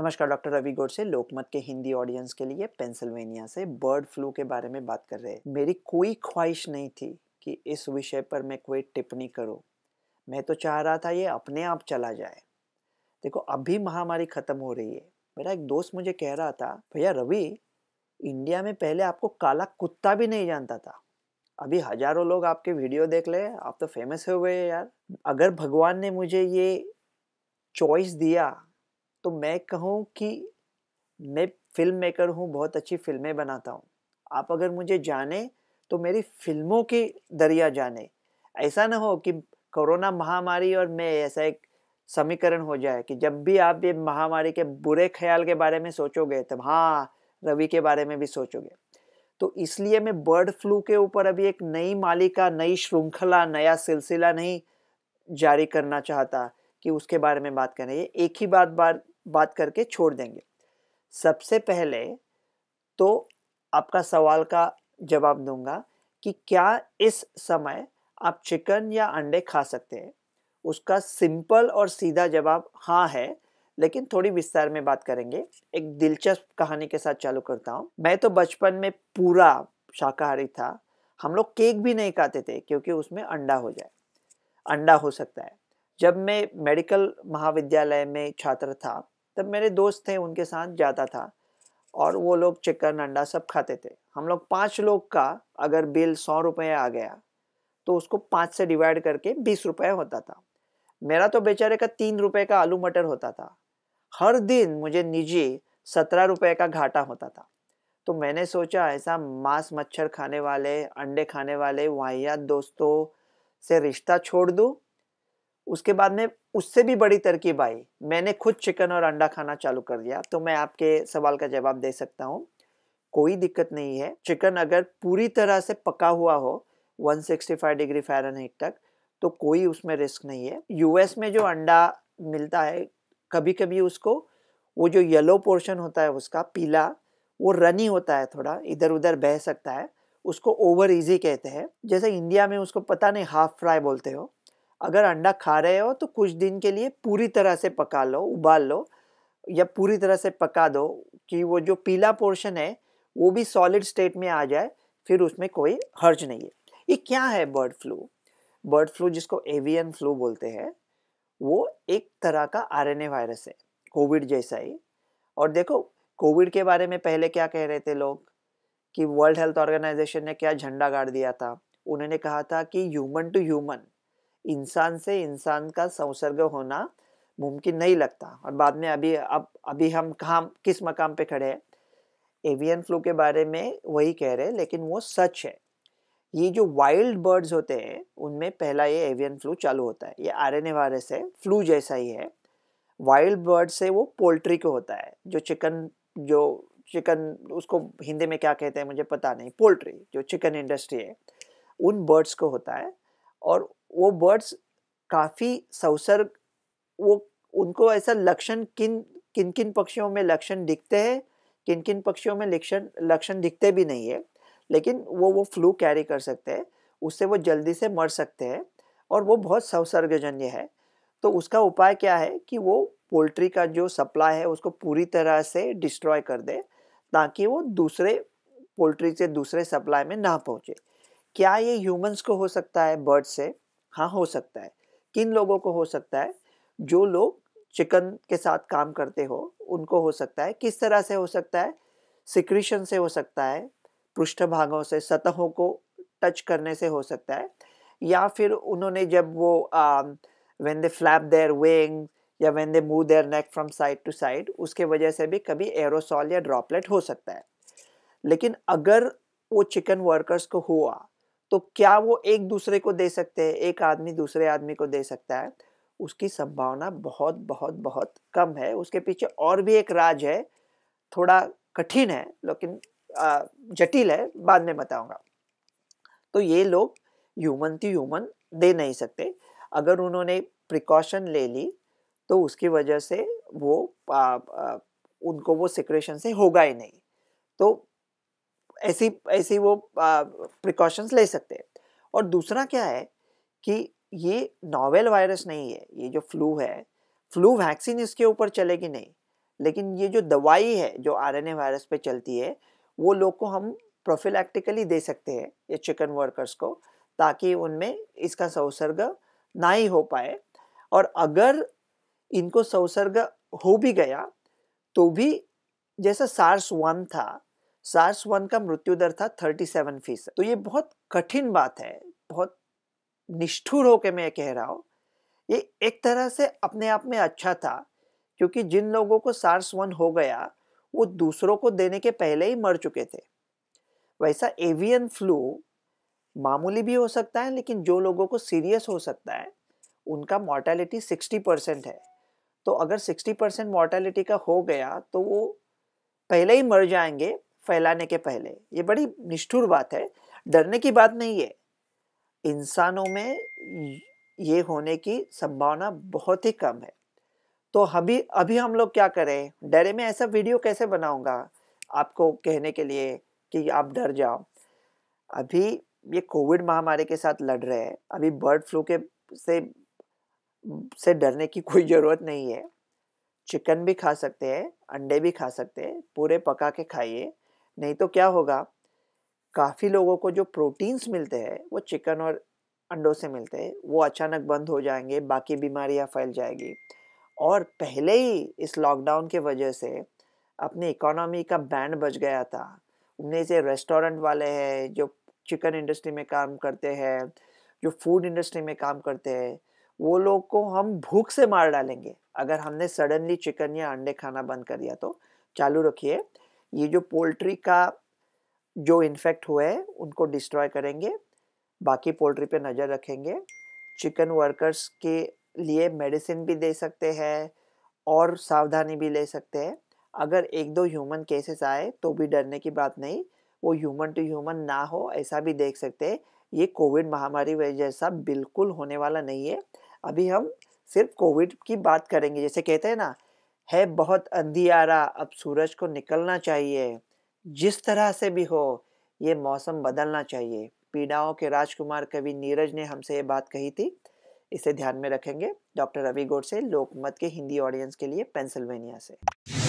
नमस्कार डॉक्टर रवि गौड़ से लोकमत के हिंदी ऑडियंस के लिए पेंसिल्वेनिया से बर्ड फ्लू के बारे में बात कर रहे हैं मेरी कोई ख्वाहिश नहीं थी कि इस विषय पर मैं कोई टिप्पणी करूं मैं तो चाह रहा था ये अपने आप चला जाए देखो अभी महामारी ख़त्म हो रही है मेरा एक दोस्त मुझे कह रहा था भैया रवि इंडिया में पहले आपको काला कुत्ता भी नहीं जानता था अभी हजारों लोग आपके वीडियो देख ले आप तो फेमस हो गए यार अगर भगवान ने मुझे ये चॉइस दिया तो मैं कहूँ कि मैं फिल्म मेकर हूँ बहुत अच्छी फिल्में बनाता हूँ आप अगर मुझे जाने तो मेरी फिल्मों के दरिया जाने ऐसा ना हो कि कोरोना महामारी और मैं ऐसा एक समीकरण हो जाए कि जब भी आप ये महामारी के बुरे ख्याल के बारे में सोचोगे तब हाँ रवि के बारे में भी सोचोगे तो इसलिए मैं बर्ड फ्लू के ऊपर अभी एक नई मालिका नई श्रृंखला नया सिलसिला नहीं जारी करना चाहता कि उसके बारे में बात करें ये एक ही बात बार बात करके छोड़ देंगे सबसे पहले तो आपका सवाल का जवाब दूंगा कि क्या इस समय आप चिकन या अंडे खा सकते हैं उसका सिंपल और सीधा जवाब हाँ है लेकिन थोड़ी विस्तार में बात करेंगे एक दिलचस्प कहानी के साथ चालू करता हूँ मैं तो बचपन में पूरा शाकाहारी था हम लोग केक भी नहीं खाते थे क्योंकि उसमें अंडा हो जाए अंडा हो सकता है जब मैं मेडिकल महाविद्यालय में छात्र था तब मेरे दोस्त थे उनके साथ जाता था और वो लोग चिकन अंडा सब खाते थे हम लोग पाँच लोग का अगर बिल सौ रुपये आ गया तो उसको पाँच से डिवाइड करके बीस रुपये होता था मेरा तो बेचारे का तीन रुपये का आलू मटर होता था हर दिन मुझे निजी सत्रह रुपये का घाटा होता था तो मैंने सोचा ऐसा मांस मच्छर खाने वाले अंडे खाने वाले वाहियात दोस्तों से रिश्ता छोड़ दूँ उसके बाद में उससे भी बड़ी तरकीब आई मैंने खुद चिकन और अंडा खाना चालू कर दिया तो मैं आपके सवाल का जवाब दे सकता हूँ कोई दिक्कत नहीं है चिकन अगर पूरी तरह से पका हुआ हो 165 डिग्री फ़ारेनहाइट तक तो कोई उसमें रिस्क नहीं है यूएस में जो अंडा मिलता है कभी कभी उसको वो जो येलो पोर्शन होता है उसका पीला वो रनी होता है थोड़ा इधर उधर बह सकता है उसको ओवर ईजी कहते हैं जैसे इंडिया में उसको पता नहीं हाफ फ्राई बोलते हो अगर अंडा खा रहे हो तो कुछ दिन के लिए पूरी तरह से पका लो उबाल लो या पूरी तरह से पका दो कि वो जो पीला पोर्शन है वो भी सॉलिड स्टेट में आ जाए फिर उसमें कोई हर्ज नहीं है ये क्या है बर्ड फ्लू बर्ड फ्लू जिसको एवियन फ्लू बोलते हैं वो एक तरह का आर वायरस है कोविड जैसा ही और देखो कोविड के बारे में पहले क्या कह रहे थे लोग कि वर्ल्ड हेल्थ ऑर्गेनाइजेशन ने क्या झंडा गाड़ दिया था उन्होंने कहा था कि ह्यूमन टू ह्यूमन इंसान से इंसान का संसर्ग होना मुमकिन नहीं लगता और बाद में अभी अब अभी हम कहाँ किस मकाम पे खड़े हैं एवियन फ्लू के बारे में वही कह रहे हैं लेकिन वो सच है ये जो वाइल्ड बर्ड्स होते हैं उनमें पहला ये एवियन फ्लू चालू होता है ये आर ए वायरस है फ्लू जैसा ही है वाइल्ड बर्ड से वो पोल्ट्री को होता है जो चिकन जो चिकन उसको हिंदी में क्या कहते हैं मुझे पता नहीं पोल्ट्री जो चिकन इंडस्ट्री है उन बर्ड्स को होता है और वो बर्ड्स काफ़ी सवसर वो उनको ऐसा लक्षण किन किन किन पक्षियों में लक्षण दिखते हैं किन किन पक्षियों में लक्षण लक्षण दिखते भी नहीं है लेकिन वो वो फ्लू कैरी कर सकते हैं उससे वो जल्दी से मर सकते हैं और वो बहुत संसर्गजन्य है तो उसका उपाय क्या है कि वो पोल्ट्री का जो सप्लाई है उसको पूरी तरह से डिस्ट्रॉय कर दे ताकि वो दूसरे पोल्ट्री से दूसरे सप्लाई में ना पहुँचे क्या ये ह्यूमंस को हो सकता है बर्ड से हाँ हो सकता है किन लोगों को हो सकता है जो लोग चिकन के साथ काम करते हो उनको हो सकता है किस तरह से हो सकता है सिक्रीशन से हो सकता है पृष्ठभागों से सतहों को टच करने से हो सकता है या फिर उन्होंने जब वो when they flap their wing या when they move their neck from side to side उसके वजह से भी कभी एरोसॉल या ड्रॉपलेट हो सकता है लेकिन अगर वो चिकन वर्कर्स को हुआ तो क्या वो एक दूसरे को दे सकते हैं एक आदमी दूसरे आदमी को दे सकता है उसकी संभावना बहुत बहुत बहुत कम है उसके पीछे और भी एक राज है थोड़ा कठिन है लेकिन जटिल है बाद में बताऊंगा तो ये लोग ह्यूमन टू ह्यूमन दे नहीं सकते अगर उन्होंने प्रिकॉशन ले ली तो उसकी वजह से वो आ, आ, उनको वो सिक्रेशन से होगा ही नहीं तो ऐसी ऐसी वो प्रिकॉशंस ले सकते हैं और दूसरा क्या है कि ये नॉवेल वायरस नहीं है ये जो फ्लू है फ्लू वैक्सीन इसके ऊपर चलेगी नहीं लेकिन ये जो दवाई है जो आरएनए वायरस पे चलती है वो लोग को हम प्रोफिलैक्टिकली दे सकते हैं ये चिकन वर्कर्स को ताकि उनमें इसका संसर्ग ना ही हो पाए और अगर इनको संसर्ग हो भी गया तो भी जैसा सार्स वन था सार्स वन का मृत्यु दर था थर्टी सेवन फीसद तो ये बहुत कठिन बात है बहुत निष्ठुर होकर मैं कह रहा हूँ ये एक तरह से अपने आप में अच्छा था क्योंकि जिन लोगों को सार्स वन हो गया वो दूसरों को देने के पहले ही मर चुके थे वैसा एवियन फ्लू मामूली भी हो सकता है लेकिन जो लोगों को सीरियस हो सकता है उनका मॉर्टेलिटी सिक्सटी परसेंट है तो अगर सिक्सटी परसेंट मॉर्टेलिटी का हो गया तो वो पहले ही मर जाएंगे फैलाने के पहले ये बड़ी निष्ठुर बात है डरने की बात नहीं है इंसानों में ये होने की संभावना बहुत ही कम है तो अभी अभी हम लोग क्या करें डरे में ऐसा वीडियो कैसे बनाऊंगा आपको कहने के लिए कि आप डर जाओ अभी ये कोविड महामारी के साथ लड़ रहे हैं अभी बर्ड फ्लू के से से डरने की कोई ज़रूरत नहीं है चिकन भी खा सकते हैं अंडे भी खा सकते हैं पूरे पका के खाइए नहीं तो क्या होगा काफ़ी लोगों को जो प्रोटीन्स मिलते हैं वो चिकन और अंडों से मिलते हैं वो अचानक बंद हो जाएंगे बाकी बीमारियां फैल जाएगी और पहले ही इस लॉकडाउन के वजह से अपनी इकोनॉमी का बैंड बच गया था उनमें से रेस्टोरेंट वाले हैं जो चिकन इंडस्ट्री में काम करते हैं जो फूड इंडस्ट्री में काम करते हैं वो लोग को हम भूख से मार डालेंगे अगर हमने सडनली चिकन या अंडे खाना बंद कर दिया तो चालू रखिए ये जो पोल्ट्री का जो इन्फेक्ट हुआ है उनको डिस्ट्रॉय करेंगे बाकी पोल्ट्री पे नज़र रखेंगे चिकन वर्कर्स के लिए मेडिसिन भी दे सकते हैं और सावधानी भी ले सकते हैं अगर एक दो ह्यूमन केसेस आए तो भी डरने की बात नहीं वो ह्यूमन टू ह्यूमन ना हो ऐसा भी देख सकते हैं ये कोविड महामारी जैसा बिल्कुल होने वाला नहीं है अभी हम सिर्फ कोविड की बात करेंगे जैसे कहते हैं ना है बहुत अंधियारा अब सूरज को निकलना चाहिए जिस तरह से भी हो ये मौसम बदलना चाहिए पीड़ाओं के राजकुमार कवि नीरज ने हमसे ये बात कही थी इसे ध्यान में रखेंगे डॉक्टर रवि गोड से लोकमत के हिंदी ऑडियंस के लिए पेंसिल्वेनिया से